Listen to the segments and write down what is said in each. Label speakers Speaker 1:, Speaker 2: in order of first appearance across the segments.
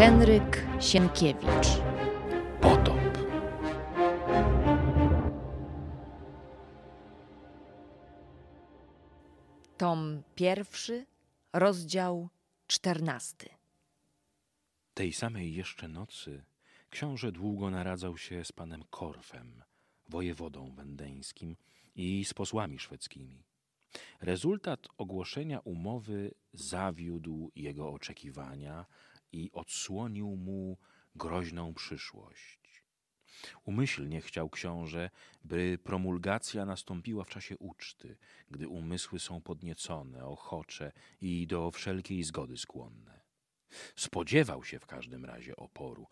Speaker 1: Henryk Sienkiewicz. Potop. Tom pierwszy, rozdział czternasty.
Speaker 2: Tej samej jeszcze nocy książę długo naradzał się z panem Korfem, wojewodą wendeńskim i z posłami szwedzkimi. Rezultat ogłoszenia umowy zawiódł jego oczekiwania, i odsłonił mu groźną przyszłość. Umyślnie chciał książę, by promulgacja nastąpiła w czasie uczty, gdy umysły są podniecone, ochocze i do wszelkiej zgody skłonne. Spodziewał się w każdym razie oporu,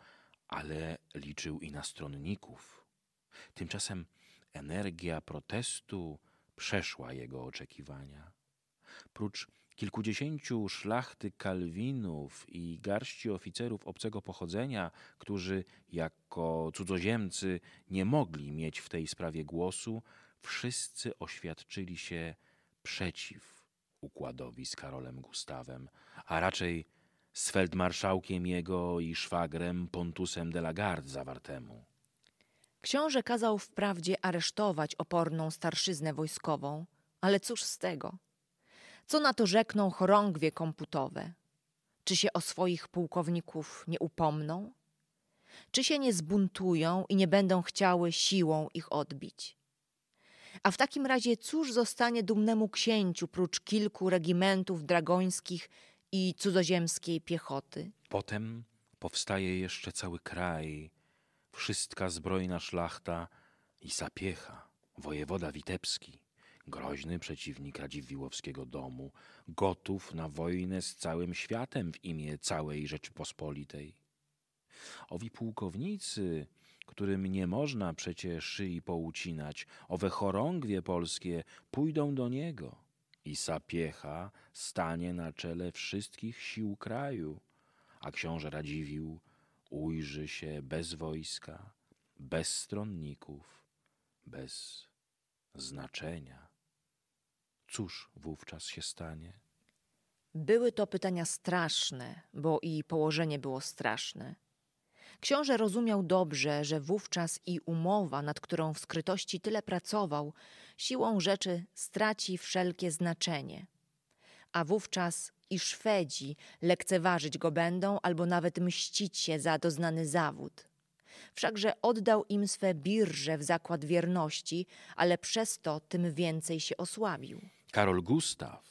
Speaker 2: ale liczył i na stronników. Tymczasem energia protestu przeszła jego oczekiwania. Prócz Kilkudziesięciu szlachty Kalwinów i garści oficerów obcego pochodzenia, którzy jako cudzoziemcy nie mogli mieć w tej sprawie głosu, wszyscy oświadczyli się przeciw układowi z Karolem Gustawem, a raczej z feldmarszałkiem jego i szwagrem Pontusem de la Garde zawartemu.
Speaker 1: Książę kazał wprawdzie aresztować oporną starszyznę wojskową, ale cóż z tego? Co na to rzekną chorągwie komputowe? Czy się o swoich pułkowników nie upomną? Czy się nie zbuntują i nie będą chciały siłą ich odbić? A w takim razie cóż zostanie dumnemu księciu prócz kilku regimentów dragońskich i cudzoziemskiej piechoty?
Speaker 2: Potem powstaje jeszcze cały kraj, wszystka zbrojna szlachta i sapiecha, wojewoda witebski groźny przeciwnik Radziwiłowskiego domu, gotów na wojnę z całym światem w imię całej Rzeczypospolitej. Owi pułkownicy, którym nie można przecie szyi poucinać, owe chorągwie polskie pójdą do niego i Sapiecha stanie na czele wszystkich sił kraju, a książę Radziwił ujrzy się bez wojska, bez stronników, bez znaczenia cóż wówczas się stanie?
Speaker 1: Były to pytania straszne, bo i położenie było straszne. Książę rozumiał dobrze, że wówczas i umowa, nad którą w skrytości tyle pracował, siłą rzeczy straci wszelkie znaczenie. A wówczas i Szwedzi lekceważyć go będą albo nawet mścić się za doznany zawód. Wszakże oddał im swe birże w zakład wierności, ale przez to tym więcej się osłabił.
Speaker 2: Karol Gustaw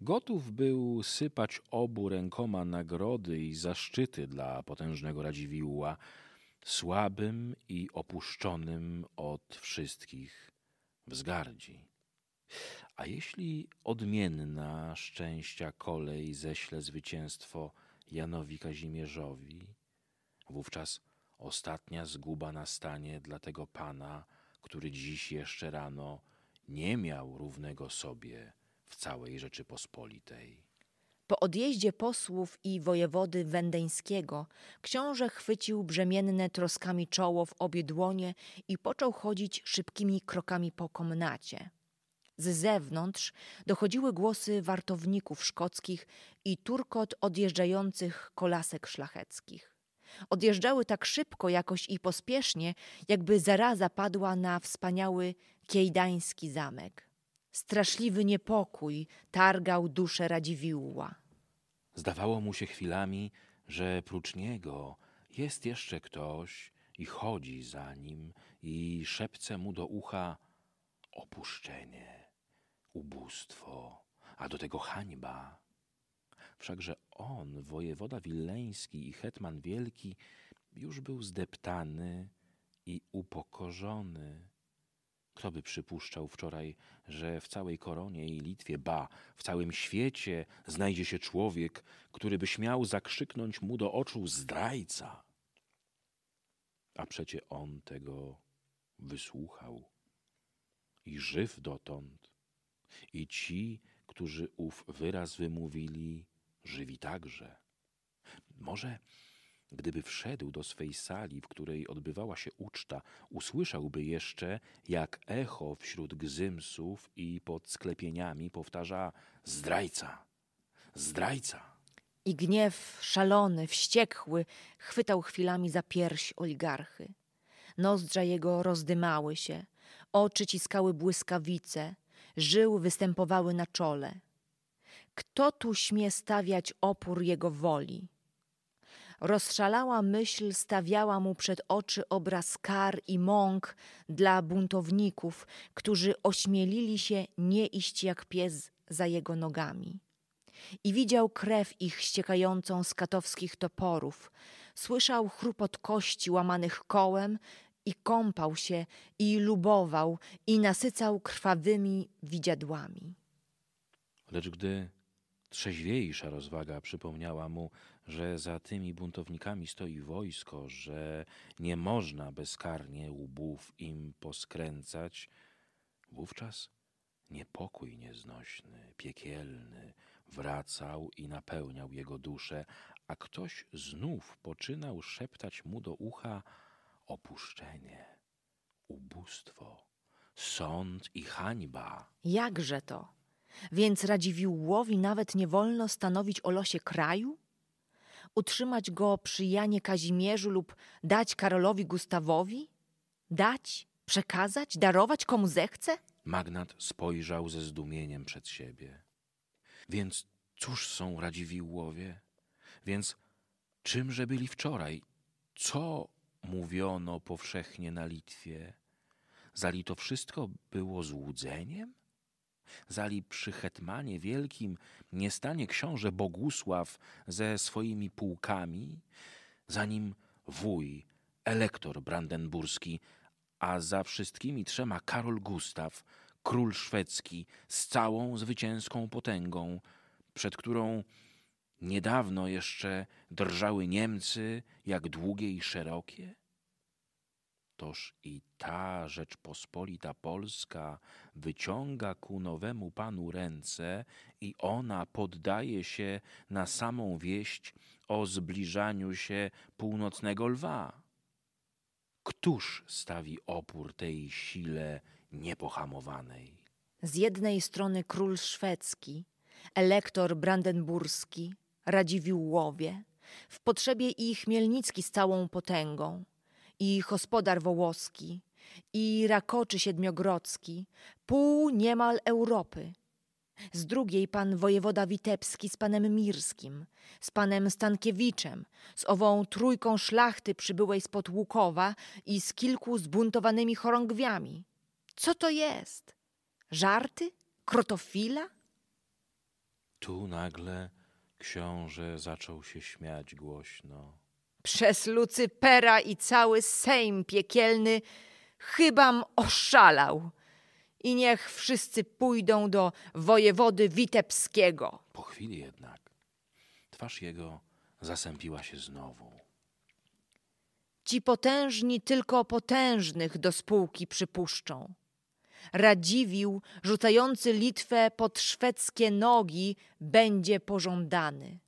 Speaker 2: gotów był sypać obu rękoma nagrody i zaszczyty dla potężnego Radziwiłła, słabym i opuszczonym od wszystkich
Speaker 1: wzgardzi.
Speaker 2: A jeśli odmienna szczęścia kolej ześle zwycięstwo Janowi Kazimierzowi, wówczas ostatnia zguba nastanie dla tego pana, który dziś jeszcze rano nie miał równego sobie w całej Rzeczypospolitej.
Speaker 1: Po odjeździe posłów i wojewody wendeńskiego, książę chwycił brzemienne troskami czoło w obie dłonie i począł chodzić szybkimi krokami po komnacie. Z zewnątrz dochodziły głosy wartowników szkockich i turkot odjeżdżających kolasek szlacheckich. Odjeżdżały tak szybko jakoś i pospiesznie, jakby zaraza padła na wspaniały kiejdański zamek. Straszliwy niepokój targał duszę Radziwiłła.
Speaker 2: Zdawało mu się chwilami, że prócz niego jest jeszcze ktoś i chodzi za nim i szepce mu do ucha opuszczenie, ubóstwo, a do tego hańba. Wszakże on, wojewoda wileński i hetman wielki, już był zdeptany i upokorzony. Kto by przypuszczał wczoraj, że w całej koronie i Litwie, ba, w całym świecie znajdzie się człowiek, który by śmiał zakrzyknąć mu do oczu zdrajca? A przecie on tego wysłuchał i żyw dotąd. I ci, którzy ów wyraz wymówili, żywi także. Może gdyby wszedł do swej sali, w której odbywała się uczta, usłyszałby jeszcze, jak echo wśród gzymsów i pod sklepieniami powtarza
Speaker 1: zdrajca,
Speaker 2: zdrajca.
Speaker 1: I gniew szalony, wściekły, chwytał chwilami za pierś oligarchy. Nozdrza jego rozdymały się, oczy ciskały błyskawice, żył występowały na czole – kto tu śmie stawiać opór jego woli? Rozszalała myśl stawiała mu przed oczy obraz kar i mąk dla buntowników, którzy ośmielili się nie iść jak pies za jego nogami. I widział krew ich ściekającą z katowskich toporów, słyszał chrupot kości łamanych kołem i kąpał się i lubował i nasycał krwawymi widziadłami.
Speaker 2: Lecz gdy Trzeźwiejsza rozwaga przypomniała mu, że za tymi buntownikami stoi wojsko, że nie można bezkarnie łbów im poskręcać. Wówczas niepokój nieznośny, piekielny wracał i napełniał jego duszę, a ktoś znów poczynał szeptać mu do ucha opuszczenie, ubóstwo, sąd i hańba.
Speaker 1: Jakże to? Więc Radziwiłłowi nawet nie wolno stanowić o losie kraju? Utrzymać go przy Janie Kazimierzu lub dać Karolowi Gustawowi? Dać, przekazać, darować komu zechce?
Speaker 2: Magnat spojrzał ze zdumieniem przed siebie. Więc cóż są Radziwiłłowie? Więc czymże byli wczoraj? Co mówiono powszechnie na Litwie? Zali to wszystko było złudzeniem? Zali przy hetmanie wielkim nie stanie książę Bogusław ze swoimi pułkami, zanim wuj, elektor brandenburski, a za wszystkimi trzema Karol Gustaw, król szwedzki z całą zwycięską potęgą, przed którą niedawno jeszcze drżały Niemcy jak długie i szerokie? Toż i ta Rzeczpospolita Polska wyciąga ku nowemu Panu ręce i ona poddaje się na samą wieść o zbliżaniu się północnego lwa. Któż stawi opór tej sile niepohamowanej?
Speaker 1: Z jednej strony król szwedzki, elektor brandenburski, Radziwiłłowie, w potrzebie ich Mielnicki z całą potęgą – i hospodar wołoski, i rakoczy siedmiogrodzki, pół niemal Europy. Z drugiej pan wojewoda Witebski z panem Mirskim, z panem Stankiewiczem, z ową trójką szlachty przybyłej spod Łukowa i z kilku zbuntowanymi chorągwiami. Co to jest? Żarty? Krotofila?
Speaker 2: Tu nagle książę zaczął się śmiać głośno.
Speaker 1: Przez Lucypera i cały Sejm piekielny chybam oszalał. I niech wszyscy pójdą do wojewody witebskiego. Po
Speaker 2: chwili jednak twarz jego zasępiła się znowu.
Speaker 1: Ci potężni tylko potężnych do spółki przypuszczą. Radziwił, rzucający Litwę pod szwedzkie nogi, będzie pożądany.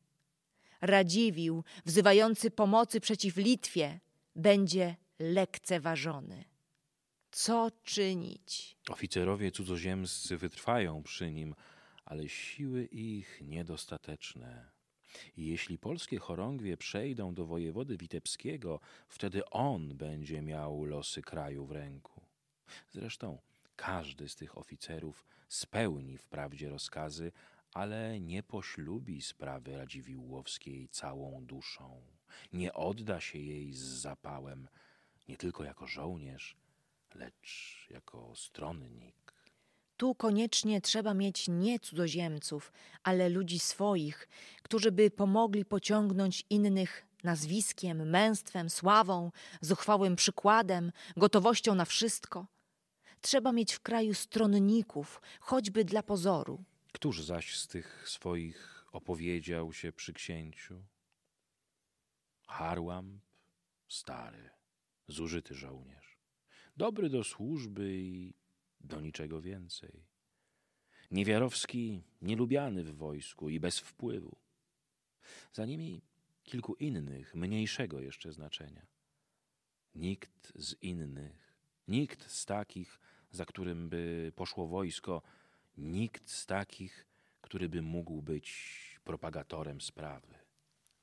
Speaker 1: Radziwił, wzywający pomocy przeciw Litwie, będzie lekceważony. Co czynić?
Speaker 2: Oficerowie cudzoziemscy wytrwają przy nim, ale siły ich niedostateczne. Jeśli polskie chorągwie przejdą do wojewody witebskiego, wtedy on będzie miał losy kraju w ręku. Zresztą każdy z tych oficerów spełni wprawdzie rozkazy, ale nie poślubi sprawy Radziwiłłowskiej całą duszą, nie odda się jej z zapałem, nie tylko jako żołnierz, lecz jako stronnik.
Speaker 1: Tu koniecznie trzeba mieć nie cudzoziemców, ale ludzi swoich, którzy by pomogli pociągnąć innych nazwiskiem, męstwem, sławą, zuchwałym przykładem, gotowością na wszystko. Trzeba mieć w kraju stronników, choćby dla pozoru.
Speaker 2: Któż zaś z tych swoich opowiedział się przy księciu? Harłamp, stary, zużyty żołnierz, dobry do służby i do niczego więcej. Niewiarowski, nielubiany w wojsku i bez wpływu. Za nimi kilku innych, mniejszego jeszcze znaczenia. Nikt z innych, nikt z takich, za którym by poszło wojsko, nikt z takich, który by mógł być propagatorem sprawy.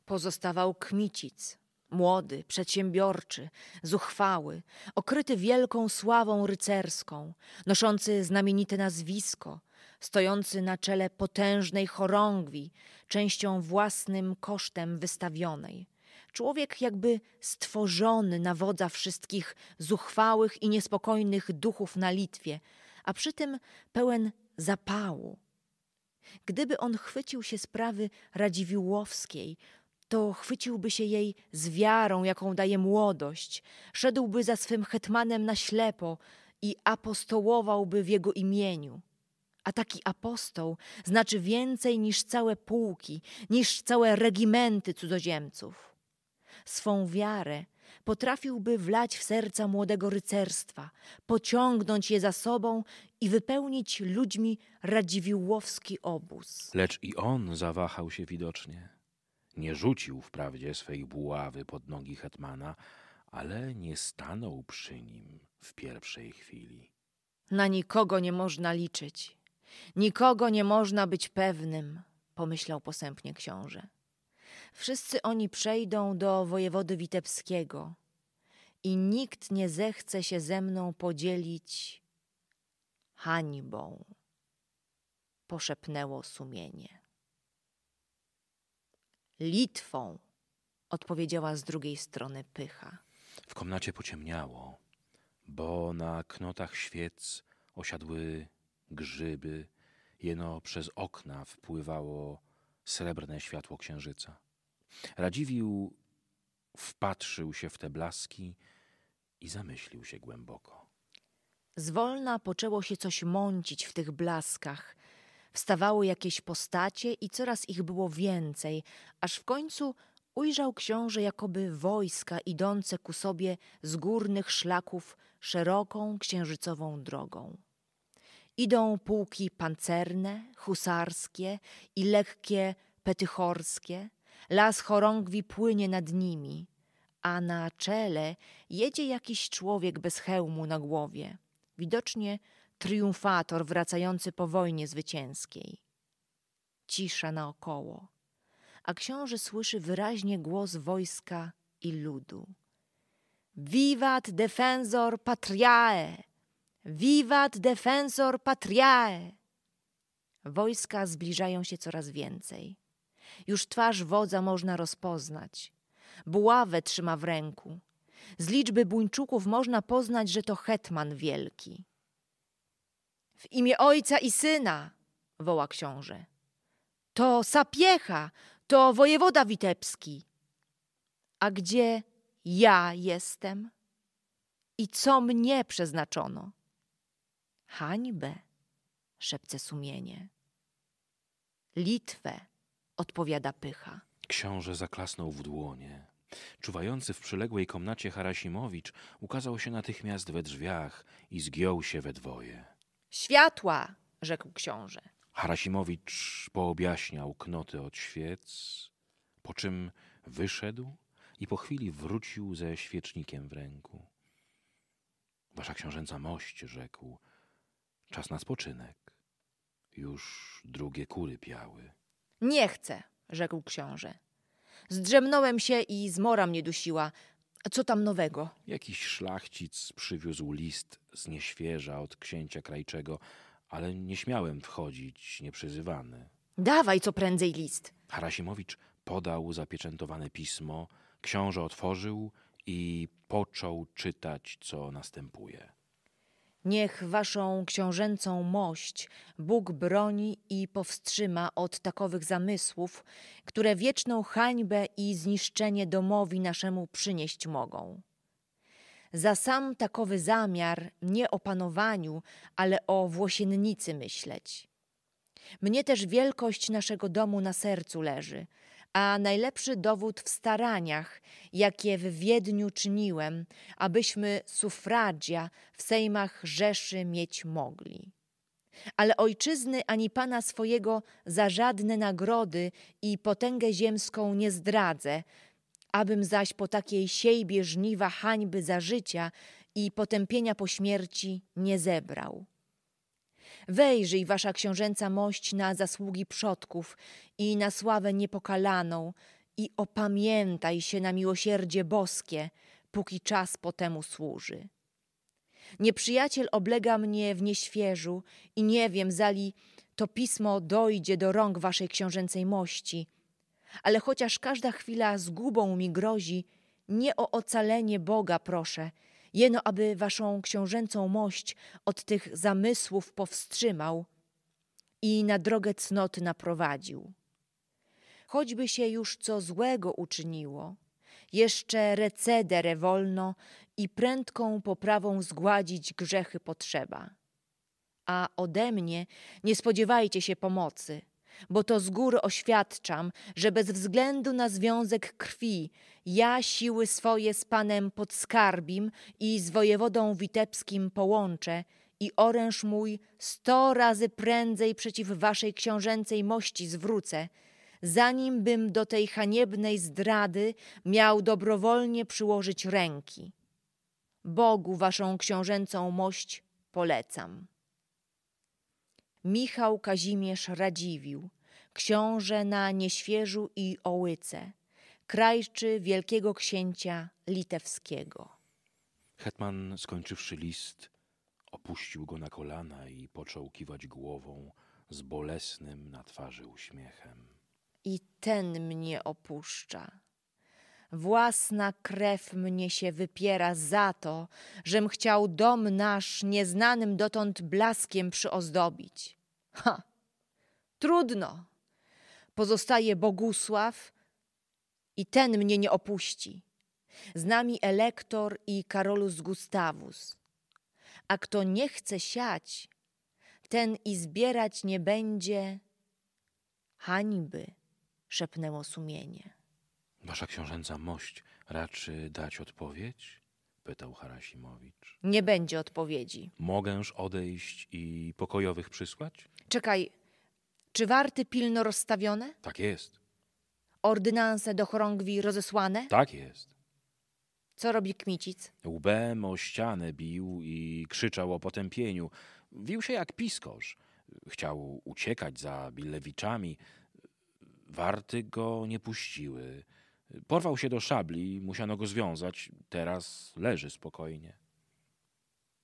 Speaker 1: Pozostawał Kmicic, młody, przedsiębiorczy, zuchwały, okryty wielką sławą rycerską, noszący znamienite nazwisko, stojący na czele potężnej chorągwi, częścią własnym kosztem wystawionej. Człowiek jakby stworzony na wodza wszystkich zuchwałych i niespokojnych duchów na Litwie, a przy tym pełen zapału. Gdyby on chwycił się sprawy Radziwiłłowskiej, to chwyciłby się jej z wiarą, jaką daje młodość, szedłby za swym hetmanem na ślepo i apostołowałby w jego imieniu. A taki apostoł znaczy więcej niż całe pułki, niż całe regimenty cudzoziemców. Swą wiarę potrafiłby wlać w serca młodego rycerstwa, pociągnąć je za sobą i wypełnić ludźmi radziwiłłowski obóz.
Speaker 2: Lecz i on zawahał się widocznie. Nie rzucił wprawdzie swej buławy pod nogi hetmana, ale nie stanął przy nim w pierwszej chwili.
Speaker 1: Na nikogo nie można liczyć, nikogo nie można być pewnym, pomyślał posępnie książę. Wszyscy oni przejdą do wojewody witebskiego i nikt nie zechce się ze mną podzielić hańbą, poszepnęło sumienie. Litwą, odpowiedziała z drugiej strony pycha.
Speaker 2: W komnacie pociemniało, bo na knotach świec osiadły grzyby, jeno przez okna wpływało srebrne światło księżyca. Radziwiłł wpatrzył się w te blaski i zamyślił się głęboko.
Speaker 1: Zwolna poczęło się coś mącić w tych blaskach. Wstawały jakieś postacie i coraz ich było więcej, aż w końcu ujrzał książę jakoby wojska idące ku sobie z górnych szlaków szeroką księżycową drogą. Idą pułki pancerne, husarskie i lekkie petychorskie – Las chorągwi płynie nad nimi, a na czele jedzie jakiś człowiek bez hełmu na głowie, widocznie triumfator wracający po wojnie zwycięskiej. Cisza naokoło, a książę słyszy wyraźnie głos wojska i ludu. Vivat defensor patriae! Vivat defensor patriae! Wojska zbliżają się coraz więcej. Już twarz wodza można rozpoznać. Buławę trzyma w ręku. Z liczby buńczuków można poznać, że to hetman wielki. W imię ojca i syna, woła książę. To sapiecha, to wojewoda witebski. A gdzie ja jestem? I co mnie przeznaczono? Hańbę, szepce sumienie. Litwę odpowiada pycha.
Speaker 2: Książę zaklasnął w dłonie. Czuwający w przyległej komnacie Harasimowicz ukazał się natychmiast we drzwiach i zgiął się we dwoje.
Speaker 1: Światła! rzekł książę.
Speaker 2: Harasimowicz poobjaśniał knoty od świec, po czym wyszedł i po chwili wrócił ze świecznikiem w ręku. Wasza książęca mość, rzekł, czas na spoczynek. Już drugie kury piały.
Speaker 1: Nie chcę, rzekł książę. Zdrzemnąłem się i zmora mnie dusiła. Co tam nowego?
Speaker 2: Jakiś szlachcic przywiózł list z nieświeża od księcia krajczego, ale nie śmiałem wchodzić nieprzyzywany. Dawaj co prędzej list. Harasimowicz podał zapieczętowane pismo, książę otworzył i począł czytać, co następuje.
Speaker 1: Niech waszą książęcą mość Bóg broni i powstrzyma od takowych zamysłów, które wieczną hańbę i zniszczenie domowi naszemu przynieść mogą. Za sam takowy zamiar nie o panowaniu, ale o włosiennicy myśleć. Mnie też wielkość naszego domu na sercu leży – a najlepszy dowód w staraniach, jakie w Wiedniu czyniłem, abyśmy sufradzia w sejmach Rzeszy mieć mogli. Ale ojczyzny ani pana swojego za żadne nagrody i potęgę ziemską nie zdradzę, abym zaś po takiej siejbie żniwa hańby za życia i potępienia po śmierci nie zebrał. Wejrzyj, wasza książęca mość, na zasługi przodków i na sławę niepokalaną i opamiętaj się na miłosierdzie boskie, póki czas po temu służy. Nieprzyjaciel oblega mnie w nieświeżu i nie wiem, zali to pismo dojdzie do rąk waszej książęcej mości. Ale chociaż każda chwila zgubą mi grozi, nie o ocalenie Boga proszę – Jeno, aby waszą książęcą mość od tych zamysłów powstrzymał i na drogę cnoty naprowadził. Choćby się już co złego uczyniło, jeszcze recedere wolno i prędką poprawą zgładzić grzechy potrzeba. A ode mnie nie spodziewajcie się pomocy – bo to z góry oświadczam, że bez względu na związek krwi, ja siły swoje z panem podskarbim i z wojewodą witebskim połączę i oręż mój sto razy prędzej przeciw waszej książęcej mości zwrócę, zanim bym do tej haniebnej zdrady miał dobrowolnie przyłożyć ręki. Bogu waszą książęcą mość polecam. Michał Kazimierz Radziwił, książę na Nieświeżu i Ołyce, krajczy wielkiego księcia litewskiego.
Speaker 2: Hetman, skończywszy list, opuścił go na kolana i począł kiwać głową z bolesnym na twarzy uśmiechem.
Speaker 1: I ten mnie opuszcza Własna krew mnie się wypiera za to, żem chciał dom nasz nieznanym dotąd blaskiem przyozdobić. Ha! Trudno! Pozostaje Bogusław i ten mnie nie opuści. Z nami Elektor i Karolus Gustawus. A kto nie chce siać, ten i zbierać nie będzie hańby, szepnęło sumienie.
Speaker 2: Wasza książęca mość raczy dać odpowiedź? Pytał Harasimowicz.
Speaker 1: Nie będzie odpowiedzi.
Speaker 2: Mogęż odejść i pokojowych przysłać?
Speaker 1: Czekaj, czy warty pilno rozstawione? Tak jest. Ordynanse do chorągwi rozesłane?
Speaker 2: Tak jest. Co robi Kmicic? Łbem o ścianę bił i krzyczał o potępieniu. Wił się jak piskorz. Chciał uciekać za Bilewiczami. Warty go nie puściły. Porwał się do szabli, musiano go związać. Teraz leży spokojnie.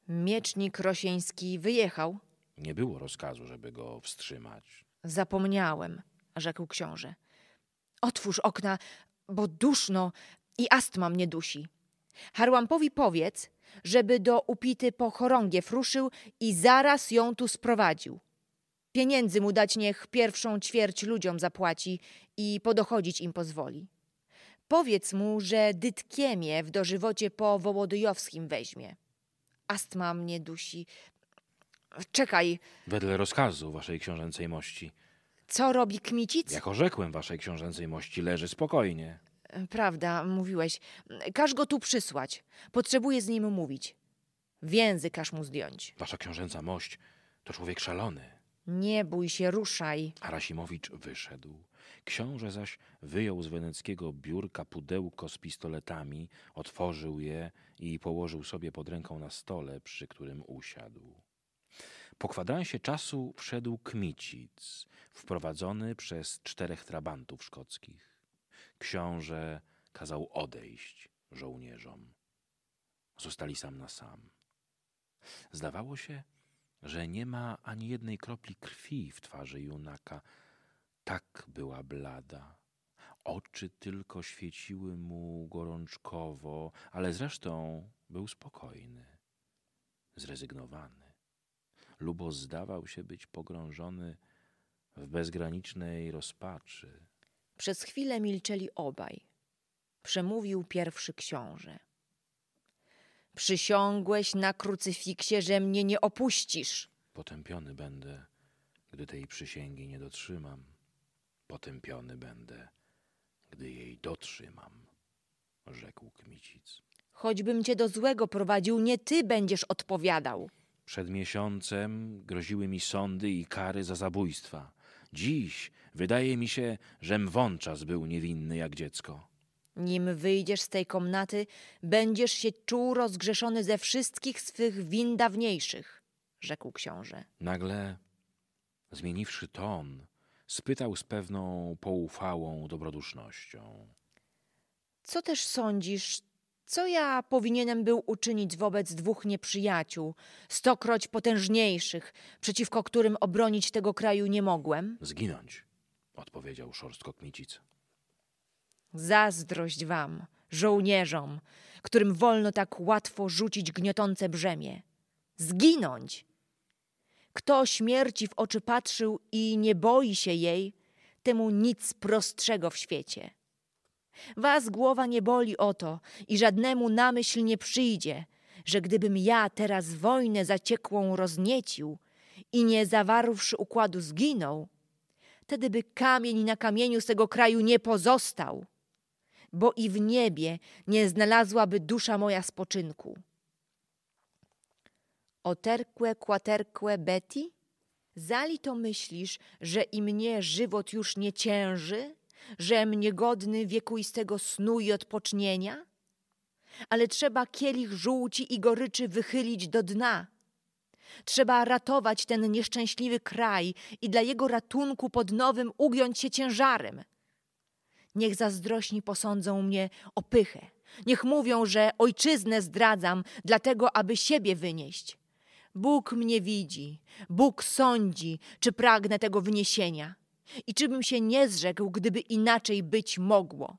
Speaker 1: Miecznik Rosieński wyjechał?
Speaker 2: Nie było rozkazu, żeby go wstrzymać.
Speaker 1: Zapomniałem, rzekł książę. Otwórz okna, bo duszno i astma mnie dusi. Harłampowi powiedz, żeby do upity po chorągiew ruszył i zaraz ją tu sprowadził. Pieniędzy mu dać niech pierwszą ćwierć ludziom zapłaci i podochodzić im pozwoli. Powiedz mu, że dytkiemie w dożywocie po Wołodyjowskim weźmie. Astma mnie dusi. Czekaj.
Speaker 2: Wedle rozkazu waszej książęcej mości.
Speaker 1: Co robi Kmicic? Jak
Speaker 2: rzekłem waszej książęcej mości, leży spokojnie.
Speaker 1: Prawda, mówiłeś. Każ go tu przysłać. Potrzebuję z nim mówić. Więzy każ mu zdjąć.
Speaker 2: Wasza książęca mość to człowiek szalony.
Speaker 1: Nie bój się, ruszaj.
Speaker 2: Arasimowicz wyszedł. Książę zaś wyjął z weneckiego biurka pudełko z pistoletami, otworzył je i położył sobie pod ręką na stole, przy którym usiadł. Po kwadransie czasu wszedł Kmicic, wprowadzony przez czterech trabantów szkockich. Książę kazał odejść żołnierzom. Zostali sam na sam. Zdawało się, że nie ma ani jednej kropli krwi w twarzy junaka, tak była blada. Oczy tylko świeciły mu gorączkowo, ale zresztą był spokojny, zrezygnowany. Lubo zdawał się być pogrążony w bezgranicznej rozpaczy.
Speaker 1: Przez chwilę milczeli obaj. Przemówił pierwszy książę. Przysiągłeś na krucyfiksie, że mnie nie opuścisz.
Speaker 2: Potępiony będę, gdy tej przysięgi nie dotrzymam potępiony będę, gdy jej dotrzymam, rzekł Kmicic.
Speaker 1: Choćbym cię do złego prowadził, nie ty będziesz odpowiadał.
Speaker 2: Przed miesiącem groziły mi sądy i kary za zabójstwa. Dziś wydaje mi się, żem wączas był niewinny jak dziecko.
Speaker 1: Nim wyjdziesz z tej komnaty, będziesz się czuł rozgrzeszony ze wszystkich swych win dawniejszych, rzekł książę.
Speaker 2: Nagle, zmieniwszy ton, spytał z pewną poufałą dobrodusznością.
Speaker 1: Co też sądzisz, co ja powinienem był uczynić wobec dwóch nieprzyjaciół, stokroć potężniejszych, przeciwko którym obronić tego kraju nie mogłem?
Speaker 2: Zginąć, odpowiedział szorstko Kmicic.
Speaker 1: Zazdrość wam, żołnierzom, którym wolno tak łatwo rzucić gniotące brzemię. Zginąć! Kto śmierci w oczy patrzył i nie boi się jej, temu nic prostszego w świecie. Was głowa nie boli o to i żadnemu na myśl nie przyjdzie, że gdybym ja teraz wojnę zaciekłą rozniecił i nie zawarłszy układu zginął, wtedy by kamień na kamieniu z tego kraju nie pozostał, bo i w niebie nie znalazłaby dusza moja spoczynku. Oterkłe, kwaterkłe beti? Zali to myślisz, że i mnie żywot już nie cięży? Że mnie godny wiekuistego snu i odpocznienia? Ale trzeba kielich żółci i goryczy wychylić do dna. Trzeba ratować ten nieszczęśliwy kraj i dla jego ratunku pod nowym ugiąć się ciężarem. Niech zazdrośni posądzą mnie o pychę. Niech mówią, że ojczyznę zdradzam, dlatego aby siebie wynieść. Bóg mnie widzi, Bóg sądzi, czy pragnę tego wniesienia i czybym się nie zrzekł, gdyby inaczej być mogło.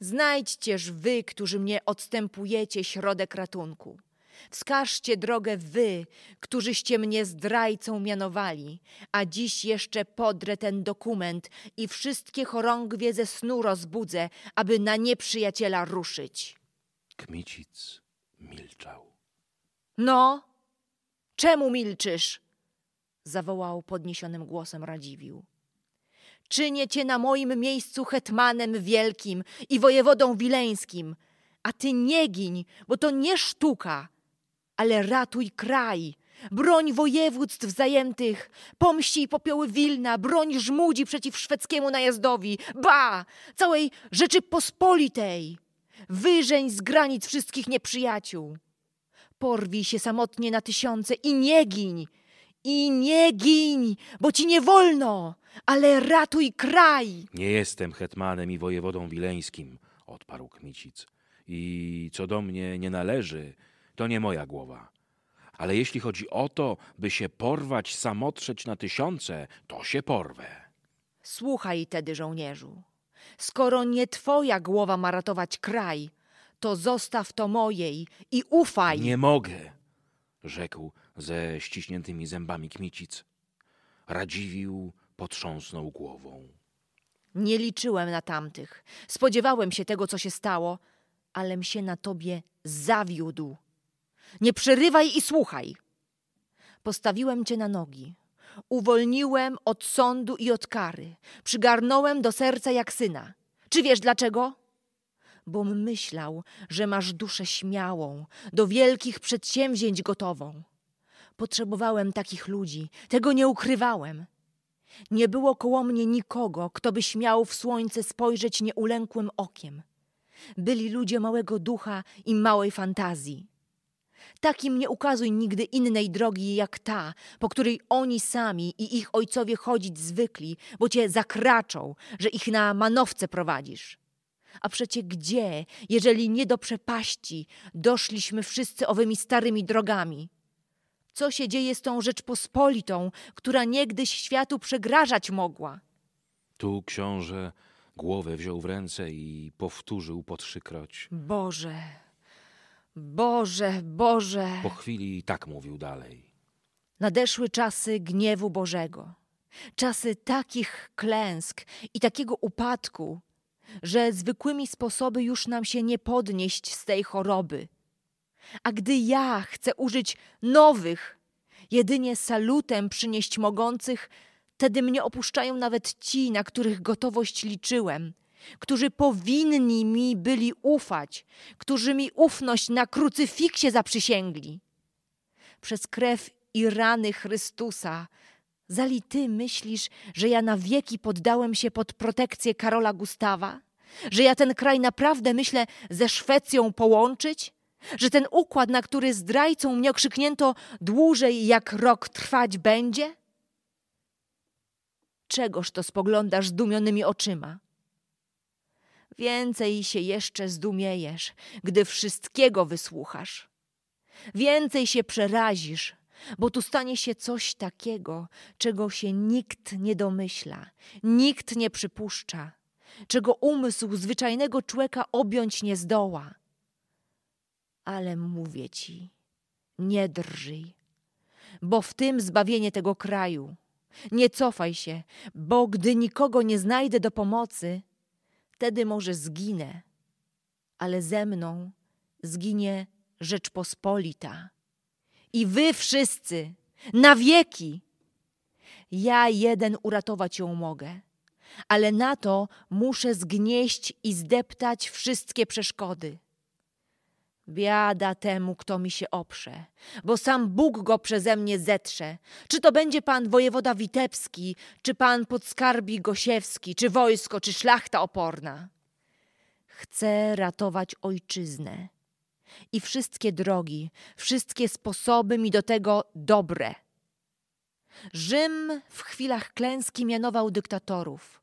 Speaker 1: Znajdźcież wy, którzy mnie odstępujecie, środek ratunku. Wskażcie drogę wy, którzyście mnie zdrajcą mianowali, a dziś jeszcze podrę ten dokument i wszystkie chorągwie ze snu rozbudzę, aby na nieprzyjaciela ruszyć.
Speaker 2: Kmicic milczał.
Speaker 1: No, Czemu milczysz? zawołał podniesionym głosem Radziwił. Czynię cię na moim miejscu hetmanem wielkim i wojewodą wileńskim, a ty nie giń, bo to nie sztuka, ale ratuj kraj, broń województw zajętych, pomści popioły Wilna, broń żmudzi przeciw szwedzkiemu najazdowi, ba, całej Rzeczypospolitej, wyżeń z granic wszystkich nieprzyjaciół. Porwij się samotnie na tysiące i nie giń! I nie giń, bo ci nie wolno, ale
Speaker 2: ratuj kraj! Nie jestem hetmanem i wojewodą wileńskim, odparł Kmicic. I co do mnie nie należy, to nie moja głowa. Ale jeśli chodzi o to, by się porwać, samotrzeć na tysiące, to się porwę.
Speaker 1: Słuchaj tedy, żołnierzu. Skoro nie twoja głowa ma ratować kraj, to zostaw to mojej i ufaj. Nie mogę,
Speaker 2: rzekł ze ściśniętymi zębami kmicic. Radziwił potrząsnął głową.
Speaker 1: Nie liczyłem na tamtych. Spodziewałem się tego, co się stało, alem się na tobie zawiódł. Nie przerywaj i słuchaj. Postawiłem cię na nogi. Uwolniłem od sądu i od kary. Przygarnąłem do serca jak syna. Czy wiesz dlaczego? bom myślał, że masz duszę śmiałą, do wielkich przedsięwzięć gotową. Potrzebowałem takich ludzi, tego nie ukrywałem. Nie było koło mnie nikogo, kto by śmiał w słońce spojrzeć nieulękłym okiem. Byli ludzie małego ducha i małej fantazji. Takim nie ukazuj nigdy innej drogi jak ta, po której oni sami i ich ojcowie chodzić zwykli, bo cię zakraczą, że ich na manowce prowadzisz. A przecie gdzie, jeżeli nie do przepaści, doszliśmy wszyscy owymi starymi drogami? Co się dzieje z tą Rzeczpospolitą, która niegdyś światu przegrażać mogła?
Speaker 2: Tu książę głowę wziął w ręce i powtórzył po trzykroć.
Speaker 1: Boże, Boże, Boże.
Speaker 2: Po chwili tak mówił dalej.
Speaker 1: Nadeszły czasy gniewu Bożego, czasy takich klęsk i takiego upadku, że zwykłymi sposoby już nam się nie podnieść z tej choroby. A gdy ja chcę użyć nowych, jedynie salutem przynieść mogących, tedy mnie opuszczają nawet ci, na których gotowość liczyłem, którzy powinni mi byli ufać, którzy mi ufność na krucyfiksie zaprzysięgli. Przez krew i rany Chrystusa Zali ty myślisz, że ja na wieki poddałem się pod protekcję Karola Gustawa? Że ja ten kraj naprawdę myślę ze Szwecją połączyć? Że ten układ, na który zdrajcą mnie okrzyknięto dłużej jak rok trwać będzie? Czegoż to spoglądasz zdumionymi oczyma? Więcej się jeszcze zdumiejesz, gdy wszystkiego wysłuchasz. Więcej się przerazisz, bo tu stanie się coś takiego, czego się nikt nie domyśla, nikt nie przypuszcza, czego umysł zwyczajnego człowieka objąć nie zdoła. Ale mówię ci, nie drżyj, bo w tym zbawienie tego kraju. Nie cofaj się, bo gdy nikogo nie znajdę do pomocy, wtedy może zginę, ale ze mną zginie Rzeczpospolita i wy wszyscy na wieki. Ja jeden uratować ją mogę, ale na to muszę zgnieść i zdeptać wszystkie przeszkody. Biada temu, kto mi się oprze, bo sam Bóg go przeze mnie zetrze. Czy to będzie pan wojewoda Witebski, czy pan podskarbi Gosiewski, czy wojsko, czy szlachta oporna. Chcę ratować ojczyznę i wszystkie drogi, wszystkie sposoby mi do tego dobre. Rzym w chwilach klęski mianował dyktatorów,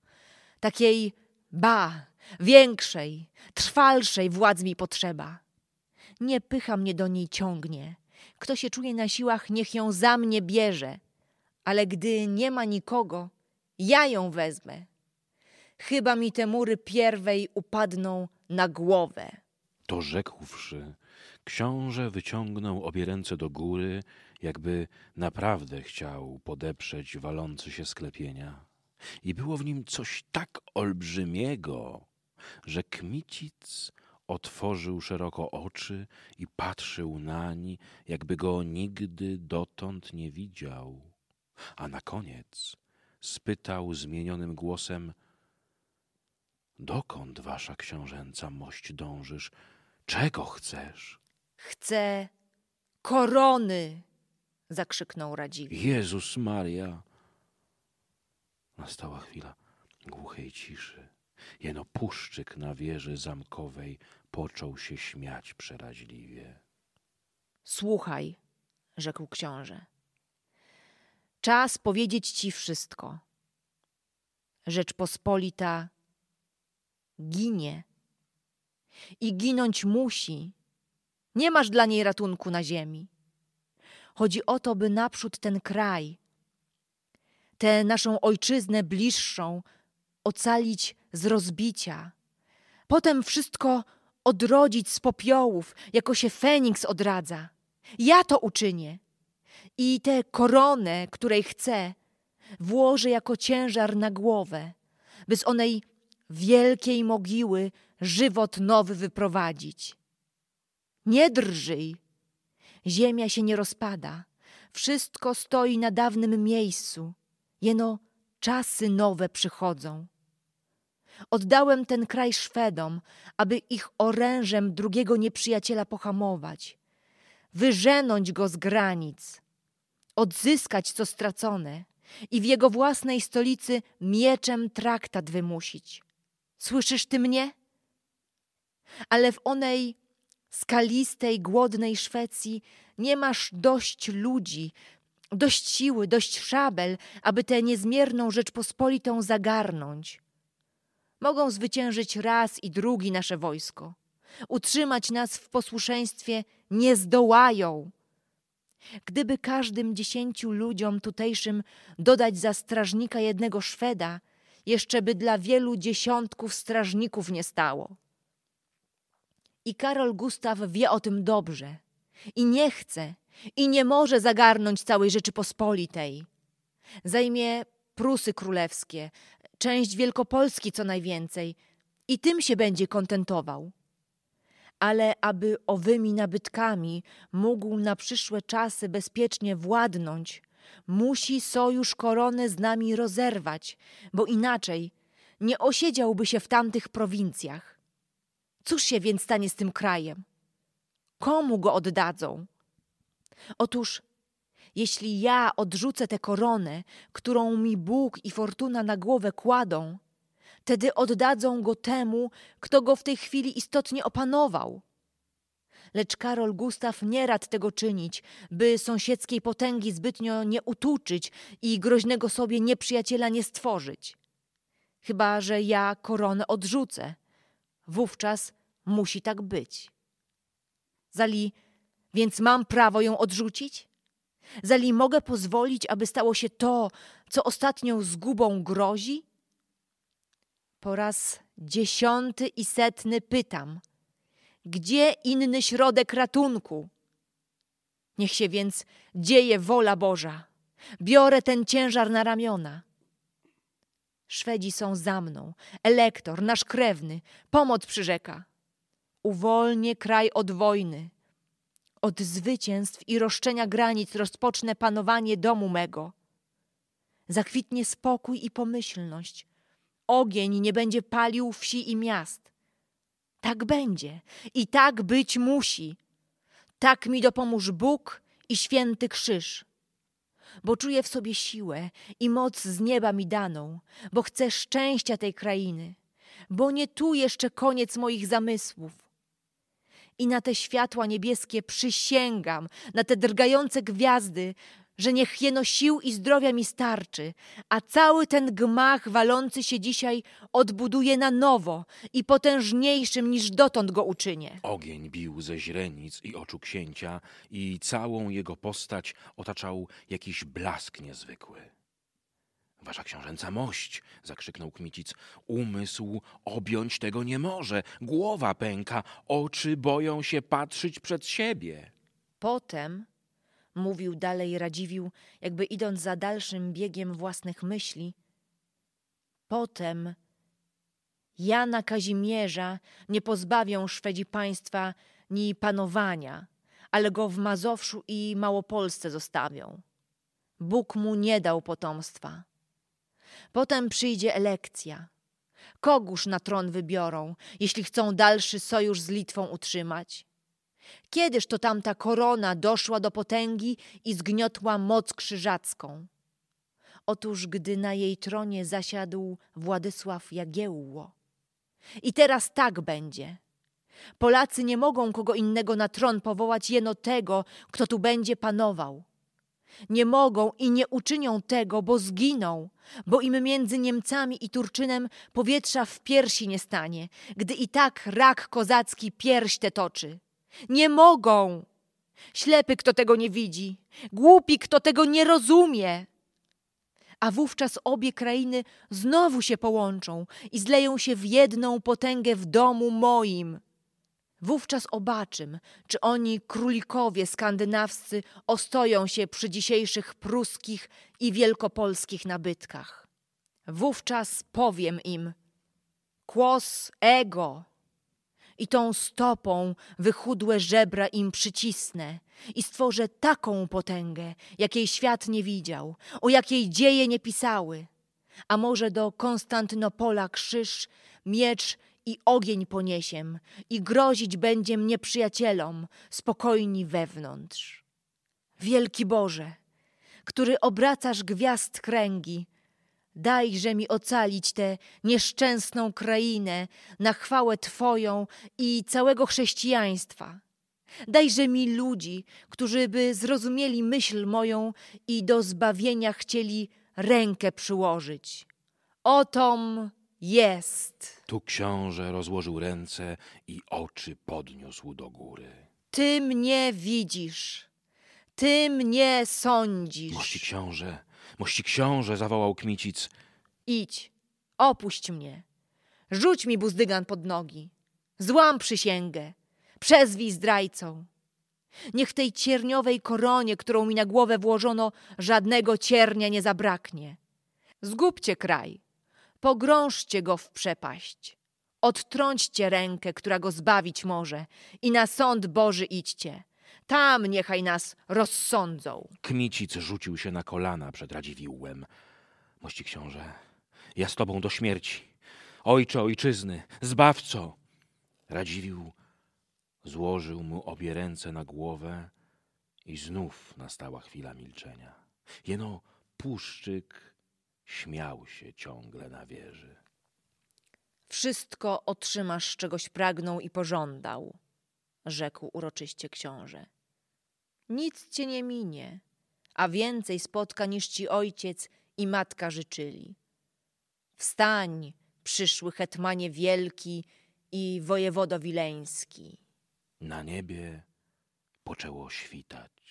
Speaker 1: takiej ba, większej, trwalszej władz mi potrzeba. Nie pycha mnie do niej ciągnie. Kto się czuje na siłach, niech ją za mnie bierze. Ale gdy nie ma nikogo, ja ją wezmę. Chyba mi te mury pierwej upadną na głowę.
Speaker 2: To rzekłszy, Książę wyciągnął obie ręce do góry, jakby naprawdę chciał podeprzeć walący się sklepienia. I było w nim coś tak olbrzymiego, że Kmicic otworzył szeroko oczy i patrzył nań, jakby go nigdy dotąd nie widział. A na koniec spytał zmienionym głosem: Dokąd, wasza książęca mość, dążysz? Czego chcesz?
Speaker 1: Chcę korony! zakrzyknął Radziwiłł. Jezus
Speaker 2: Maria! Nastała chwila głuchej ciszy. Jeno puszczyk na wieży zamkowej począł się śmiać przeraźliwie.
Speaker 1: Słuchaj, rzekł książę. Czas powiedzieć ci wszystko. Rzeczpospolita ginie i ginąć musi nie masz dla niej ratunku na ziemi. Chodzi o to, by naprzód ten kraj, tę naszą ojczyznę bliższą, ocalić z rozbicia. Potem wszystko odrodzić z popiołów, jako się Feniks odradza. Ja to uczynię. I tę koronę, której chcę, włożę jako ciężar na głowę, by z onej wielkiej mogiły żywot nowy wyprowadzić. Nie drżyj! Ziemia się nie rozpada, wszystko stoi na dawnym miejscu, jeno czasy nowe przychodzą. Oddałem ten kraj Szwedom, aby ich orężem drugiego nieprzyjaciela pohamować, wyżenąć go z granic, odzyskać co stracone i w jego własnej stolicy mieczem traktat wymusić. Słyszysz ty mnie? Ale w onej skalistej, głodnej Szwecji nie masz dość ludzi, dość siły, dość szabel, aby tę niezmierną Rzeczpospolitą zagarnąć. Mogą zwyciężyć raz i drugi nasze wojsko. Utrzymać nas w posłuszeństwie nie zdołają. Gdyby każdym dziesięciu ludziom tutejszym dodać za strażnika jednego Szweda, jeszcze by dla wielu dziesiątków strażników nie stało. I Karol Gustaw wie o tym dobrze. I nie chce, i nie może zagarnąć całej Rzeczypospolitej. Zajmie Prusy Królewskie, część Wielkopolski co najwięcej i tym się będzie kontentował. Ale aby owymi nabytkami mógł na przyszłe czasy bezpiecznie władnąć, musi sojusz korony z nami rozerwać, bo inaczej nie osiedziałby się w tamtych prowincjach. Cóż się więc stanie z tym krajem? Komu go oddadzą? Otóż, jeśli ja odrzucę tę koronę, którą mi Bóg i fortuna na głowę kładą, tedy oddadzą go temu, kto go w tej chwili istotnie opanował. Lecz Karol Gustaw nie rad tego czynić, by sąsiedzkiej potęgi zbytnio nie utuczyć i groźnego sobie nieprzyjaciela nie stworzyć. Chyba, że ja koronę odrzucę – Wówczas musi tak być. Zali, więc mam prawo ją odrzucić? Zali, mogę pozwolić, aby stało się to, co ostatnią zgubą grozi? Po raz dziesiąty i setny pytam: Gdzie inny środek ratunku? Niech się więc dzieje wola Boża. Biorę ten ciężar na ramiona. Szwedzi są za mną. Elektor, nasz krewny, pomoc przyrzeka. Uwolnię kraj od wojny. Od zwycięstw i roszczenia granic rozpocznę panowanie domu mego. Zakwitnie spokój i pomyślność. Ogień nie będzie palił wsi i miast. Tak będzie i tak być musi. Tak mi dopomóż Bóg i święty krzyż bo czuję w sobie siłę i moc z nieba mi daną, bo chcę szczęścia tej krainy, bo nie tu jeszcze koniec moich zamysłów. I na te światła niebieskie przysięgam, na te drgające gwiazdy, że niech jeno sił i zdrowia mi starczy, a cały ten gmach walący się dzisiaj odbuduje na nowo i potężniejszym niż dotąd go uczynię.
Speaker 2: Ogień bił ze źrenic i oczu księcia i całą jego postać otaczał jakiś blask niezwykły. Wasza książęca mość, zakrzyknął Kmicic, umysł objąć tego nie może, głowa pęka, oczy boją się patrzeć przed siebie.
Speaker 1: Potem Mówił dalej Radziwił, jakby idąc za dalszym biegiem własnych myśli. Potem Jana Kazimierza nie pozbawią Szwedzi państwa ni panowania, ale go w Mazowszu i Małopolsce zostawią. Bóg mu nie dał potomstwa. Potem przyjdzie elekcja. Kogóż na tron wybiorą, jeśli chcą dalszy sojusz z Litwą utrzymać? Kiedyż to tamta korona doszła do potęgi i zgniotła moc krzyżacką? Otóż gdy na jej tronie zasiadł Władysław Jagiełło. I teraz tak będzie. Polacy nie mogą kogo innego na tron powołać, jeno tego, kto tu będzie panował. Nie mogą i nie uczynią tego, bo zginą, bo im między Niemcami i Turczynem powietrza w piersi nie stanie, gdy i tak rak kozacki pierś te toczy. Nie mogą. Ślepy, kto tego nie widzi, głupi, kto tego nie rozumie. A wówczas obie krainy znowu się połączą i zleją się w jedną potęgę w domu moim. Wówczas obaczym, czy oni królikowie skandynawscy ostoją się przy dzisiejszych pruskich i wielkopolskich nabytkach. Wówczas powiem im: Kłos ego! i tą stopą wychudłe żebra im przycisnę i stworzę taką potęgę, jakiej świat nie widział, o jakiej dzieje nie pisały. A może do Konstantynopola krzyż, miecz i ogień poniesiem i grozić będziem nieprzyjacielom, spokojni wewnątrz. Wielki Boże, który obracasz gwiazd kręgi, Dajże mi ocalić tę nieszczęsną krainę na chwałę Twoją i całego chrześcijaństwa. Dajże mi ludzi, którzy by zrozumieli myśl moją i do zbawienia chcieli rękę przyłożyć. Otom jest.
Speaker 2: Tu książę rozłożył ręce i oczy podniósł do góry.
Speaker 1: Ty mnie widzisz, ty mnie sądzisz.
Speaker 2: Mości książę, Mości książę, zawołał Kmicic.
Speaker 1: Idź, opuść mnie. Rzuć mi buzdygan pod nogi. Złam przysięgę. Przezwij zdrajcą. Niech tej cierniowej koronie, którą mi na głowę włożono, żadnego ciernia nie zabraknie. Zgubcie kraj. Pogrążcie go w przepaść. Odtrąćcie rękę, która go zbawić może i na sąd Boży idźcie tam niechaj nas rozsądzą.
Speaker 2: Kmicic rzucił się na kolana przed Radziwiłłem. Mości książę, ja z tobą do śmierci. Ojcze ojczyzny, zbawco! Radziwił złożył mu obie ręce na głowę i znów nastała chwila milczenia. Jeno puszczyk śmiał się ciągle na wieży.
Speaker 1: Wszystko otrzymasz, czegoś pragnął i pożądał rzekł uroczyście książę. Nic cię nie minie, a więcej spotka niż ci ojciec i matka życzyli. Wstań, przyszły hetmanie wielki i wojewodo wileński.
Speaker 2: Na niebie poczęło świtać.